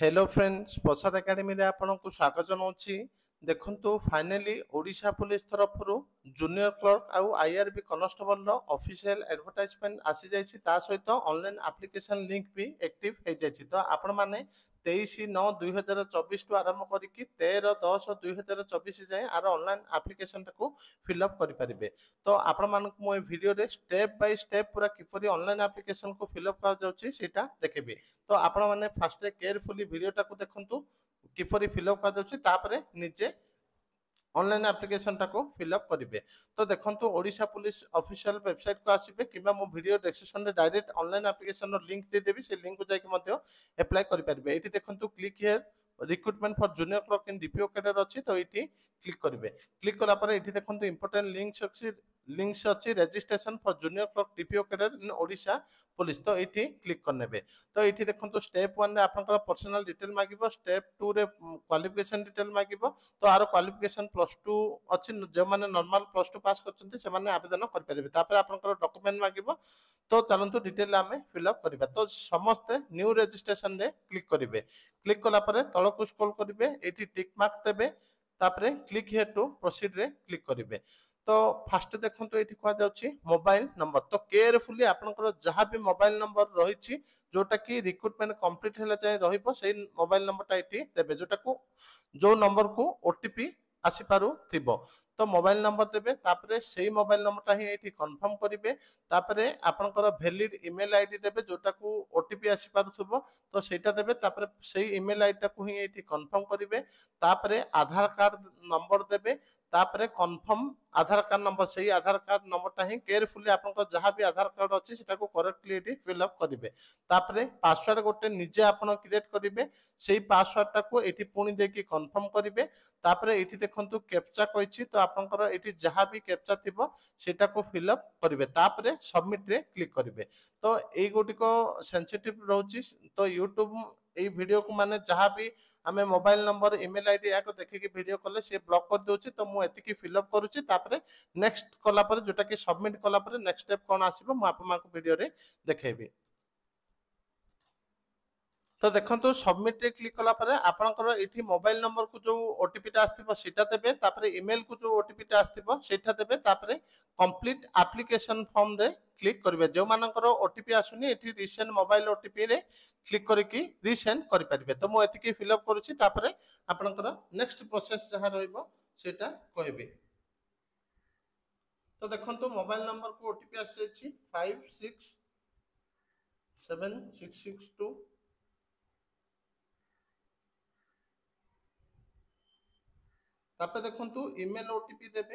hello friends ପ୍ରସାଦ ଏକାଡେମୀରେ ଆପଣଙ୍କୁ ସ୍ୱାଗତ ଜଣାଉଛି ଦେଖନ୍ତୁ ଫାଇନାଲି ଓଡ଼ିଶା ପୋଲିସ ତରଫରୁ ଜୁନିୟର କ୍ଲର୍କ ଆଉ ଆଇଆର୍ବି କନଷ୍ଟେବଲର ଅଫିସିଆଲ ଆଡଭର୍ଟାଇଜମେଣ୍ଟ ଆସିଯାଇଛି ତା ସହିତ ଅନଲାଇନ୍ ଆପ୍ଲିକେସନ୍ ଲିଙ୍କ ବି ଆକ୍ଟିଭ୍ ହେଇଯାଇଛି ତ ଆପଣମାନେ তেইশ নଅ ଦୁଇ ହଜାର ଚବିଶଠୁ ଆରମ୍ଭ କରିକି ତେର ଦଶ ଦୁଇ ହଜାର ଚବିଶ ଯାଏଁ ଆର ଅନଲାଇନ୍ ଆପ୍ଲିକେସନଟାକୁ ଫିଲ୍ଅପ୍ କରିପାରିବେ ତ ଆପଣମାନଙ୍କୁ ମୁଁ ଏ ଭିଡ଼ିଓରେ ଷ୍ଟେପ୍ ବାଇ ଷ୍ଟେପ୍ ପୁରା କିପରି ଅନଲାଇନ୍ ଆପ୍ଲିକେସନକୁ ଫିଲ୍ଅପ୍ କରାଯାଉଛି ସେଇଟା ଦେଖେଇବି ତ ଆପଣମାନେ ଫାର୍ଷ୍ଟରେ କେୟାରଫୁଲି ଭିଡ଼ିଓଟାକୁ ଦେଖନ୍ତୁ କିପରି ଫିଲ୍ଅପ୍ କରାଯାଉଛି ତାପରେ ନିଜେ অনলাইন ଆପ୍ଲିକେସନଟାକୁ ଫିଲ୍ଅପ୍ କରିବେ ତ ଦେଖନ୍ତୁ ଓଡ଼ିଶା ପୁଲିସ ଅଫିସିଆଲ ୱେବସାଇଟ୍କୁ ଆସିବେ କିମ୍ବା ମୋ ଭିଡ଼ିଓ ଡେସ୍କ୍ରିପସନ୍ରେ ଡାଇରେକ୍ଟ ଅନଲାଇନ୍ ଆପ୍ଲିକେସନର ଲିଙ୍କ୍ ଦେଇଦେବି ସେ ଲିଙ୍କ୍କୁ ଯାଇକି ମଧ୍ୟ ଆପ୍ଲାଏ କରିପାରିବେ ଏଠି ଦେଖନ୍ତୁ click here recruitment for junior clerk in DPO cadre অছি তো এটি ক্লিক করবে ক্লিক কলা পরে এটি দেখুন ইম্পর্টেন্ট লিঙ্কস অছি লিঙ্কস অছি registration for junior clerk DPO career in Odisha police ତ ଏଇଠି କ୍ଲିକ୍ କରିନେବେ ତ ଏଇଠି ଦେଖନ୍ତୁ ଷ୍ଟେପ୍ ୱାନ୍ରେ ଆପଣଙ୍କର ପର୍ସନାଲ ଡିଟେଲ୍ ମାଗିବ ଷ୍ଟେପ୍ ଟୁରେ କ୍ୱାଲିଫିକେସନ୍ ଡିଟେଲ୍ ମାଗିବ ତ ଆର କ୍ୱାଲିଫିକେସନ୍ ପ୍ଲସ୍ ଟୁ ଅଛି ଯେଉଁମାନେ ନର୍ମାଲ ପ୍ଲସ୍ ଟୁ ପାସ୍ କରିଛନ୍ତି ସେମାନେ ଆବେଦନ କରିପାରିବେ ତାପରେ ଆପଣଙ୍କର ଡକୁମେଣ୍ଟ ମାଗିବ ତ ଚାଲନ୍ତୁ ଡିଟେଲ୍ ଆମେ ଫିଲ୍ଅପ୍ କରିବା ତ ସମସ୍ତେ ନ୍ୟୁ ରେଜିଷ୍ଟ୍ରେସନ୍ରେ କ୍ଲିକ୍ କରିବେ କ୍ଲିକ୍ କଲା ପରେ ତଳକୁ ସ୍କ୍ରୋଲ୍ କରିବେ ଏଇଠି ଟିକ୍ ମାର୍କ ଦେବେ ତାପରେ କ୍ଲିକ୍ ହିୟର୍ ଟୁ ପ୍ରୋସିଡ଼୍ରେ କ୍ଲିକ୍ କରିବେ ତ ଫାଷ୍ଟ ଦେଖନ୍ତୁ ଏଇଠି କୁହାଯାଉଛି ମୋବାଇଲ ନମ୍ବର ତ କେୟାରଫୁଲି ଆପଣଙ୍କର ଯାହା ବି ମୋବାଇଲ ନମ୍ବର ରହିଛି ଯୋଉଟାକି ରିକ୍ରୁଟମେଣ୍ଟ କମ୍ପ୍ଲିଟ୍ ହେଲା ଯାଏଁ ରହିବ ସେଇ ମୋବାଇଲ ନମ୍ବରଟା ଏଠି ଦେବେ ଯୋଉଟାକୁ ଯୋଉ ନମ୍ବରକୁ ଓ ଟି ପି ଆସିପାରୁଥିବ তো মোবাইল ନମ୍ବର ଦେବେ ତାପରେ ସେଇ ମୋବାଇଲ ନମ୍ବରଟା ହିଁ ଏଇଠି କନଫର୍ମ କରିବେ ତାପରେ ଆପଣଙ୍କର ଭ୍ୟାଲିଡ୍ ଇମେଲ ଆଇଡି ଦେବେ ଯେଉଁଟାକୁ ଓ ଟି ପି ଆସିପାରୁଥିବ ତ ସେଇଟା ଦେବେ ତାପରେ ସେଇ ଇମେଲ ଆଇଡିଟାକୁ ହିଁ ଏଇଠି କନଫର୍ମ କରିବେ ତାପରେ ଆଧାର କାର୍ଡ ନମ୍ବର ଦେବେ ତାପରେ କନଫର୍ମ ଆଧାର କାର୍ଡ ନମ୍ବର ସେଇ ଆଧାର କାର୍ଡ ନମ୍ବରଟା ହିଁ କେୟାରଫୁଲି ଆପଣଙ୍କର ଯାହା ବି ଆଧାର କାର୍ଡ ଅଛି ସେଟାକୁ କରେକ୍ଟଲି ଏଠି ଫିଲ୍ଅପ୍ କରିବେ ତାପରେ ପାସୱାର୍ଡ ଗୋଟେ ନିଜେ ଆପଣ କ୍ରିଏଟ୍ କରିବେ ସେଇ ପାସୱାର୍ଡଟାକୁ ଏଠି ପୁଣି ଦେଇକି କନଫର୍ମ କରିବେ ତାପରେ ଏଠି ଦେଖନ୍ତୁ କ୍ୟାପଚା କହିଛି ତ ଆପଣଙ୍କର ଏଠି ଯାହା ବି କ୍ୟାପଚର ଥିବ ସେଇଟାକୁ ଫିଲ୍ଅପ୍ କରିବେ ତାପରେ ସବମିଟରେ କ୍ଲିକ୍ କରିବେ ତ ଏଇ ଗୁଡ଼ିକ ସେନ୍ସିଟିଭ୍ ରହୁଛି ତ ୟୁଟ୍ୟୁବ୍ ଏଇ ଭିଡ଼ିଓକୁ ମାନେ ଯାହା ବି ଆମେ ମୋବାଇଲ ନମ୍ବର ଇମେଲ ଆଇଡି ଏହାକୁ ଦେଖିକି ଭିଡ଼ିଓ କଲେ ସିଏ ବ୍ଲକ୍ କରିଦେଉଛି ତ ମୁଁ ଏତିକି ଫିଲ୍ଅପ୍ କରୁଛି ତାପରେ ନେକ୍ସଟ କଲା ପରେ ଯେଉଁଟାକି ସବମିଟ୍ କଲା ପରେ ନେକ୍ସଟ ଷ୍ଟେପ୍ କ'ଣ ଆସିବ ମୁଁ ଆପଣମାନଙ୍କୁ ଭିଡ଼ିଓରେ ଦେଖେଇବି ତ ଦେଖନ୍ତୁ ସବମିଟ୍ରେ କ୍ଲିକ୍ କଲା ପରେ ଆପଣଙ୍କର ଏଠି ମୋବାଇଲ ନମ୍ବରକୁ ଯେଉଁ ଓଟିପିଟା ଆସିଥିବ ସେଇଟା ଦେବେ ତାପରେ ଇମେଲକୁ ଯେଉଁ ଓଟିପିଟା ଆସିଥିବ ସେଇଟା ଦେବେ ତାପରେ କମ୍ପ୍ଲିଟ୍ ଆପ୍ଲିକେସନ୍ ଫର୍ମରେ କ୍ଲିକ୍ କରିବେ ଯେଉଁମାନଙ୍କର ଓଟିପି ଆସୁନି ଏଠି ରିସେଣ୍ଡ ମୋବାଇଲ ଓଟିପିରେ କ୍ଲିକ୍ କରିକି ରିସେଣ୍ଡ କରିପାରିବେ ତ ମୁଁ ଏତିକି ଫିଲ୍ଅପ୍ କରୁଛି ତାପରେ ଆପଣଙ୍କର ନେକ୍ସଟ ପ୍ରୋସେସ୍ ଯାହା ରହିବ ସେଇଟା କହିବି ତ ଦେଖନ୍ତୁ ମୋବାଇଲ ନମ୍ବରକୁ ଓଟିପି ଆସିଯାଇଛି five six seven six six two তারপরে দেখুন তো ইমেল ওটিপি দেবে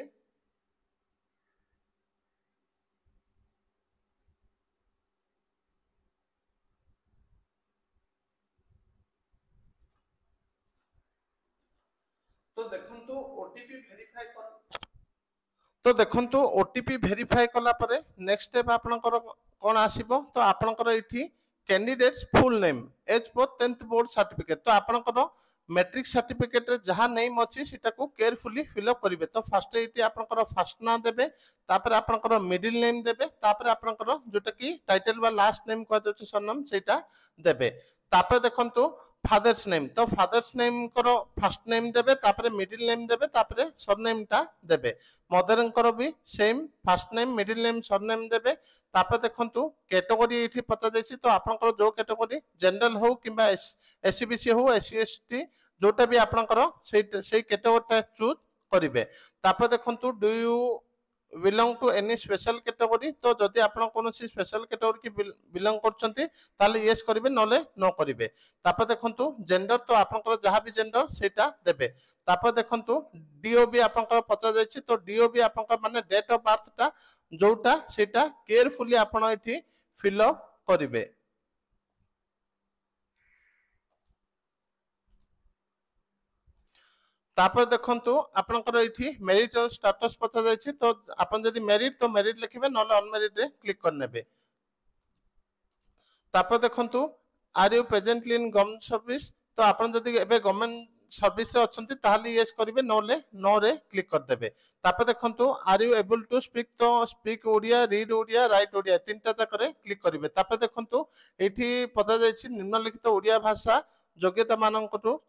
তো দেখুন তো ওটিপি ভেরিফাই কলা পরে নেক্সট স্টেপ আপনার কোণ আসব তো আপনার এটি candidates full name as for tenth board certificate ତ ଆପଣଙ୍କର ମେଟ୍ରିକ୍ ସାର୍ଟିଫିକେଟ୍ରେ ଯାହା ନେମ୍ ଅଛି ସେଟାକୁ କେୟାରଫୁଲି ଫିଲ୍ଅପ୍ କରିବେ ତ ଫାର୍ଷ୍ଟ ଏଇଠି ଆପଣଙ୍କର ଫାର୍ଷ୍ଟ ନାଁ ଦେବେ ତାପରେ ଆପଣଙ୍କର ମିଡିଲ୍ ନେମ୍ ଦେବେ ତାପରେ ଆପଣଙ୍କର ଯେଉଁଟାକି ଟାଇଟେଲ୍ ବା ଲାଷ୍ଟ ନେମ୍ କୁହାଯାଉଛି ସରନାମ ସେଇଟା ଦେବେ ତାପରେ ଦେଖନ୍ତୁ ফাদার্স নেম তো ফাদার্স নেমଙ୍କର ফার্স্ট নেম দেবে তাପରେ মিডল নেম দেবে তাପରେ সরনেমটা দেবে মদরଙ୍କର ବି same first name middle name surname দেবে তাପରେ ଦେଖନ୍ତୁ ক্যাটেগরি এটি পচা যাইছি তো আপনার যে ক্যাটেগরি জেনারেল ହଉ କିମ୍ବା ଏସ୍ସି ବି ସି ହଉ ଏସ୍ସି ଏସ୍ ଟି ଯେଉଁଟା ବି ଆପଣଙ୍କର ସେଇ ସେଇ କେଟେଗୋରିଟା ଚୁଜ୍ କରିବେ ତାପରେ ଦେଖନ୍ତୁ do you belong to any special category ତ ଯଦି ଆପଣ କୌଣସି ସ୍ପେଶାଲ କ୍ୟାଟେଗୋରୀ କି ବିଲଙ୍ଗ କରୁଛନ୍ତି ତାହେଲେ ୟେସ୍ କରିବେ ନହେଲେ ନ କରିବେ ତାପରେ ଦେଖନ୍ତୁ ଜେଣ୍ଡର ତ ଆପଣଙ୍କର ଯାହା ବି ଜେଣ୍ଡର ସେଇଟା ଦେବେ ତାପରେ ଦେଖନ୍ତୁ ଡିଓ ବି ଆପଣଙ୍କର ପଚାଯାଇଛି ତ ଡିଓ ବି ଆପଣଙ୍କର ମାନେ ଡେଟ୍ ଅଫ୍ ବାର୍ଥଟା ଯେଉଁଟା ସେଇଟା କେୟାରଫୁଲି ଆପଣ ଏଠି ଫିଲ୍ଅପ୍ କରିବେ তারপরে দেখুন আপনার এটি মেরিট স্টাটস পচা যাই তো আপনার যদি মেরিট তো মেরিট লিখবে নহলে অনমেরিট রে ক্লিক করে নেবে তারপরে দেখুন are you presently in government service তো আপনার যদি এবার গভর্নমেন্ট সর্ভিসে অনেক তাহলে ইয়েস করবে নহলে নো রে ক্লিক করেদেবে তারপরে দেখুন are you able to speak তো speak Odia read Odia write Odia তিনটা যাকরে ক্লিক করবে তারপরে দেখুন এটি পচা যাই নিম্নলিখিত ওড়িয়া ভাষা যোগ্যতা মানুষ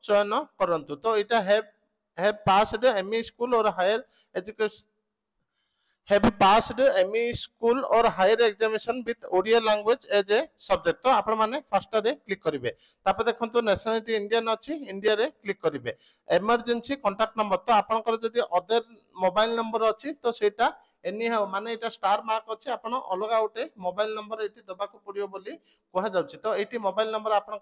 চয়ন করতো তো এটা হেল্প है पास्ड एम ई स्कूल और higher education have passed ME school or higher examination with Odia language as a subject তো আপনার ফার্স্টরে ক্লিক করবে তারপরে দেখুন ন্যাশনালিটি ইন্ডিয়ান অছি ইন্ডিয়ারে ক্লিক করবে এমার্জেন্সি কন্টাক্ট নম্বর তো আপনার যদি অদর মোবাইল নম্বর অছি তো সেইটা এনি হাও মানে এটা স্টার মার্ক অছি আপনার অলগা গোটে মোবাইল নম্বর এটি দেওয়া পড়ব বলে কুহযাচ্ছে তো এইটি মোবাইল নম্বর আপনার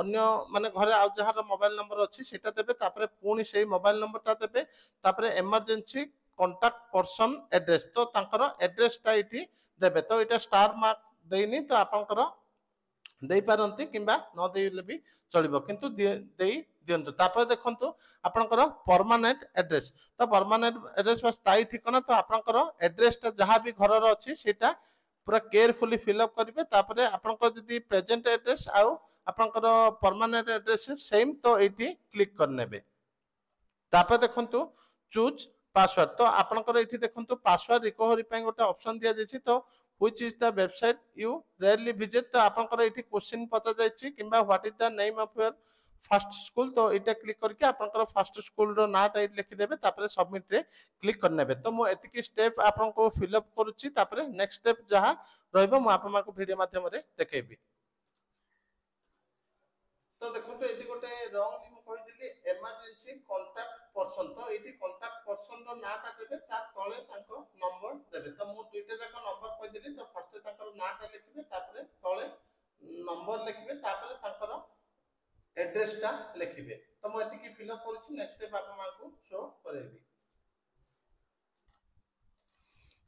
অন্য মানে ঘরে আউ যার মোবাইল নম্বর অছি সেটা দেবে তারপরে পুঁ সেই মোবাইল নম্বরটা দেবে তারপরে এমার্জেন্সি কন্টাক্ট ପର୍ସନ ଆଡ୍ରେସ୍ ତ ତାଙ୍କର ଆଡ୍ରେସ୍ଟା ଏଠି ଦେବେ ତ ଏଇଟା ଷ୍ଟାର ମାର୍କ ଦେଇନି ତ ଆପଣଙ୍କର ଦେଇପାରନ୍ତି କିମ୍ବା ନ ଦେଇଲେ ବି ଚଳିବ କିନ୍ତୁ ଦେଇ ଦିଅନ୍ତୁ ତାପରେ ଦେଖନ୍ତୁ ଆପଣଙ୍କର ପରମାନେଣ୍ଟ ଆଡ୍ରେସ୍ ତ ପରମାନେଣ୍ଟ ଆଡ୍ରେସ୍ ବା ସ୍ଥାୟୀ ଠିକଣା ତ ଆପଣଙ୍କର ଆଡ୍ରେସ୍ଟା ଯାହା ବି ଘରର ଅଛି ସେଇଟା ପୁରା କେୟାରଫୁଲି ଫିଲ୍ଅପ୍ କରିବେ ତାପରେ ଆପଣଙ୍କର ଯଦି ପ୍ରେଜେଣ୍ଟ ଆଡ୍ରେସ୍ ଆଉ ଆପଣଙ୍କର ପରମାନେଣ୍ଟ ଆଡ୍ରେସ୍ ସେମ୍ ତ ଏଇଠି କ୍ଲିକ୍ କରିନେବେ ତାପରେ ଦେଖନ୍ତୁ ଚୁଜ୍ পাসওয়ার্ড তো আপনার এটি দেখুন পাসওয়ার্ড রিকভরি গোটে অপশন দিয়া যাই তো which is the website you rarely visit তো আপনার এটি কোশ্চিন পচা যাই কিংবা what is the name of your first school তো এটা ক্লিক করি আপনার ফার্স্ট স্কুলর নাঁটা এটি লিখিদেবে তাপরে সবমিট্রে ক্লিক করে নেবে তো মু এতিকি স্টেপ আপনার ফিল আপ করছি তাপরে নেক্সট স্টেপ যা রহব মু আপনার ভিডিও মাধ্যমে দেখাইবি তো দেখুন এটি গোটে রং মু এমার্জেন্সি কন্টাক্ট ପର୍ସନ୍ ତ ଏଇଠି କଣ୍ଟାକ୍ଟ ପର୍ସନ୍ର ନାଁଟା ଦେବେ ତା ତଳେ ତାଙ୍କ ନମ୍ବର ଦେବେ ତ ମୁଁ ଦୁଇଟା ଯାକ ନମ୍ବର କହିଦେଲି ତ ଫାର୍ଷ୍ଟ ତାଙ୍କର ନାଁଟା ଲେଖିବେ ତାପରେ ତଳେ ନମ୍ବର ଲେଖିବେ ତାପରେ ତାଙ୍କର ଆଡ୍ରେସଟା ଲେଖିବେ ତ ମୁଁ ଏତିକି ଫିଲଅପ୍ କରୁଛି ନେକ୍ସଟ ବାପା ମାଆଙ୍କୁ ଶୋ କରେଇବି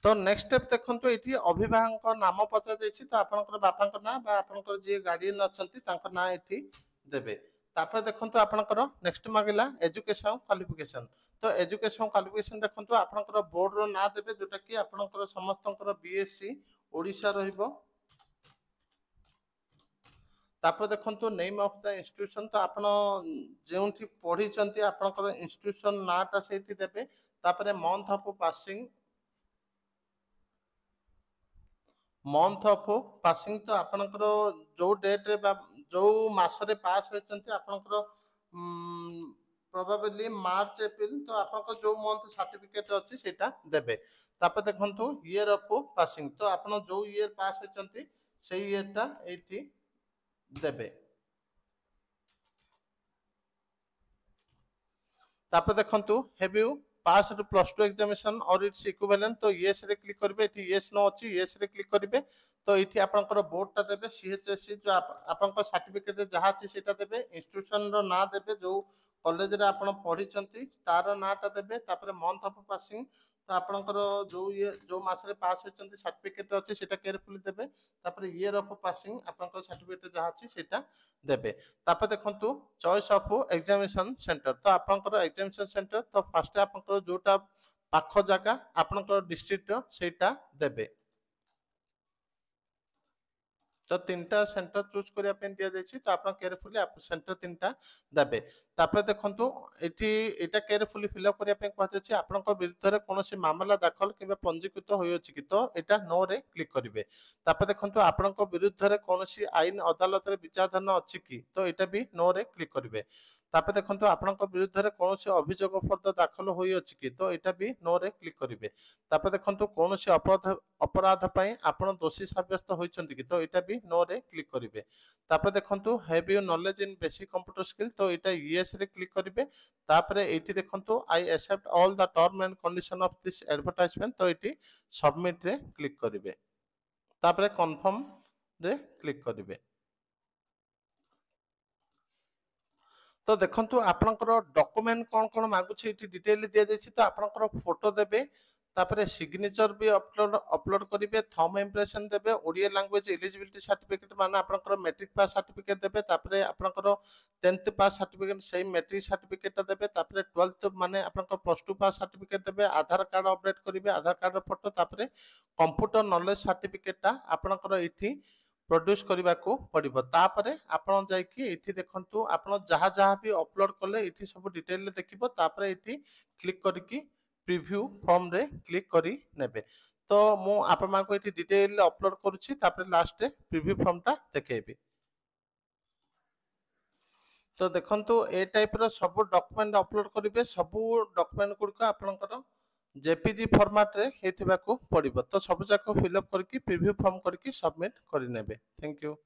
ତ ନେକ୍ସଟ ଷ୍ଟେପ୍ ଦେଖନ୍ତୁ ଏଠି ଅଭିଭାବକଙ୍କ ନାମ ପଚରାଯାଇଛି ତ ଆପଣଙ୍କର ବାପାଙ୍କ ନାଁ ବା ଆପଣଙ୍କର ଯିଏ ଗାର୍ଡିଆନ୍ ଅଛନ୍ତି ତାଙ୍କ ନାଁ ଏଠି ଦେବେ তাপরে দেখুন আপনার নেক্সট মাগিলা এজুকেশন কোয়ালিফিকেসন তো এজুকেশন কোয়ালিফিকেসন দেখুন আপনার বোর্ডর না দেবে যেটা কি আপনার সমস্ত বিএসসি ওড়শা রহব তাপরে দেখুন নেম অফ দ্য ইনস্টিট্যুশন তো আপনার যেটি পড়িছেন আপনার ইনস্টিট্যুশন নাটা সেইটি দেবে তাপরে month of passing month of passing তো আপনার যে ডেট্রে বা ଯେଉଁ ମାସରେ ପାସ୍ ହୋଇଛନ୍ତି ଆପଣଙ୍କର ପ୍ରବାବିଲି ମାର୍ଚ୍ଚ ଏପ୍ରିଲ ତ ଆପଣଙ୍କର ଯେଉଁ ମନ୍ଥ ସାର୍ଟିଫିକେଟ୍ ଅଛି ସେଇଟା ଦେବେ ତାପରେ ଦେଖନ୍ତୁ ଇୟର୍ ଅଫ୍ ପାସିଂ ତ ଆପଣ ଯେଉଁ ଇୟର୍ ପାସ୍ ହୋଇଛନ୍ତି ସେଇ ଇୟରଟା ଏଇଠି ଦେବେ ତାପରେ ଦେଖନ୍ତୁ have you passed plus two examination or its equivalent তো ইয়েস রে ক্লিক করবে এটি ইয়েস নো অছি ইয়েস রে ক্লিক করবে তো এটি আপনার বোর্ডটা দেবে সিএচএসি আপনার সার্টিফিকেট যা আছে সেটা দেবে ইনস্টিট্যুশন না দেবে যে কলেজে আপনার পড়ছেন তার নাটা দেবে তারপরে মন্থ অফ পাসিং ତ ଆପଣଙ୍କର ଯେଉଁ ଇଏ ଯେଉଁ ମାସରେ ପାସ୍ ହୋଇଛନ୍ତି ସାର୍ଟିଫିକେଟ୍ ଅଛି ସେଇଟା କେୟାରଫୁଲି ଦେବେ ତାପରେ ଇୟର୍ ଅଫ୍ ପାସିଂ ଆପଣଙ୍କର ସାର୍ଟିଫିକେଟ୍ ଯାହା ଅଛି ସେଇଟା ଦେବେ ତାପରେ ଦେଖନ୍ତୁ ଚଏସ୍ ଅଫ୍ ଏକ୍ଜାମିନେସନ୍ ସେଣ୍ଟର ତ ଆପଣଙ୍କର ଏକ୍ଜାମିନେସନ୍ ସେଣ୍ଟର ତ ଫାର୍ଷ୍ଟ ଆପଣଙ୍କର ଯେଉଁଟା ପାଖ ଜାଗା ଆପଣଙ୍କର ଡିଷ୍ଟ୍ରିକ୍ଟର ସେଇଟା ଦେବେ ତ ତିନିଟା ସେଣ୍ଟର ଚୁଜ୍ କରିବା ପାଇଁ ଦିଆଯାଇଛି ତ ଆପଣ କେୟାରଫୁଲି ସେଣ୍ଟର ତିନିଟା ଦେବେ ତାପରେ ଦେଖନ୍ତୁ ଏଠି ଏଇଟା କେୟାରଫୁଲି ଫିଲ୍ଅପ୍ କରିବା ପାଇଁ କୁହାଯାଇଛି ଆପଣଙ୍କ ବିରୁଦ୍ଧରେ କୌଣସି ମାମଲା ଦାଖଲ କିମ୍ବା ପଞ୍ଜୀକୃତ ହୋଇଅଛି କି ତ ଏଇଟା ନୋରେ କ୍ଲିକ୍ କରିବେ ତାପରେ ଦେଖନ୍ତୁ ଆପଣଙ୍କ ବିରୁଦ୍ଧରେ କୌଣସି ଆଇନ ଅଦାଲତରେ ବିଚାରାଧୀନ ଅଛି କି ତ ଏଇଟା ବି ନୋରେ କ୍ଲିକ୍ କରିବେ ତାପରେ ଦେଖନ୍ତୁ ଆପଣଙ୍କ ବିରୁଦ୍ଧରେ କୌଣସି ଅଭିଯୋଗ ଫର୍ଦ୍ଦ ଦାଖଲ ହୋଇଅଛି କି ତ ଏଇଟା ବି ନୋରେ କ୍ଲିକ୍ କରିବେ ତାପରେ ଦେଖନ୍ତୁ କୌଣସି ଅପରାଧ ଅପରାଧ ପାଇଁ ଆପଣ ଦୋଷୀ ସାବ୍ୟସ୍ତ ହୋଇଛନ୍ତି କି ତ ଏଇଟା ବି ନୋରେ କ୍ଲିକ୍ କରିବେ ତାପରେ ଦେଖନ୍ତୁ have you knowledge in basic computer skill ତ ଏଇଟା ରେ କ୍ଲିକ୍ କରିବେ ତାପରେ ଏଇଠି ଦେଖନ୍ତୁ I accept all the term and condition of this advertisement ତ ଏଇଠି ସବମିଟ୍ରେ କ୍ଲିକ୍ କରିବେ ତାପରେ କନଫର୍ମରେ କ୍ଲିକ୍ କରିବେ তো দেখন্তু আপনার ডকুমেন্ট কোণ কোণ মাগুছে এটি ডিটেল দিয়েছে তো আপনার ফটো দেবে তাপরে সিগনেচর বি অপলোড অপলোড করবে থম ইম্প্রেসন দেবে ওড়িয়া ল্যাঙ্গুয়েজ এলিজিবিলিটি সার্টিফিকেট মানে আপনার মেট্রিক পাস সার্টিফিকেট দেবে তাপরে আপনার টেন্থ পাস সার্টিফিকেট সেই মেট্রিক সার্টিফিকেটটা দেবে তাপরে টুয়েলথ মানে আপনার প্লস টু পাস সার্টিফিকেট দেবে আধার কার্ড অপডেট করবে আধার কার্ডর ফটো তাপরে কম্পুটর নলেজ সার্টিফিকেটটা আপনার এটি ପ୍ରଡ୍ୟୁସ୍ କରିବାକୁ ପଡ଼ିବ ତାପରେ ଆପଣ ଯାଇକି ଏଇଠି ଦେଖନ୍ତୁ ଆପଣ ଯାହା ଯାହା ବି ଅପଲୋଡ଼ କଲେ ଏଇଠି ସବୁ ଡିଟେଲରେ ଦେଖିବ ତାପରେ ଏଇଠି କ୍ଲିକ୍ କରିକି ପ୍ରିଭ୍ୟୁ ଫର୍ମରେ କ୍ଲିକ୍ କରି ନେବେ ତ ମୁଁ ଆପଣମାନଙ୍କୁ ଏଠି ଡିଟେଲରେ ଅପଲୋଡ଼ କରୁଛି ତାପରେ ଲାଷ୍ଟରେ ପ୍ରିଭ୍ୟୁ ଫର୍ମଟା ଦେଖେଇବି ତ ଦେଖନ୍ତୁ ଏ ଟାଇପ୍ର ସବୁ ଡକ୍ୟୁମେଣ୍ଟ ଅପଲୋଡ଼ କରିବେ ସବୁ ଡକ୍ୟୁମେଣ୍ଟ ଗୁଡ଼ିକ ଆପଣଙ୍କର জেপিজি ଫର୍ମାଟରେ ହେଇଥିବାକୁ ପଡ଼ିବ ତ ସବୁଯାକ ଫିଲ୍ଅପ୍ କରିକି ପ୍ରିଭ୍ୟୁ ଫର୍ମ କରିକି ସବମିଟ୍ କରିନେବେ ଥ୍ୟାଙ୍କ ୟୁ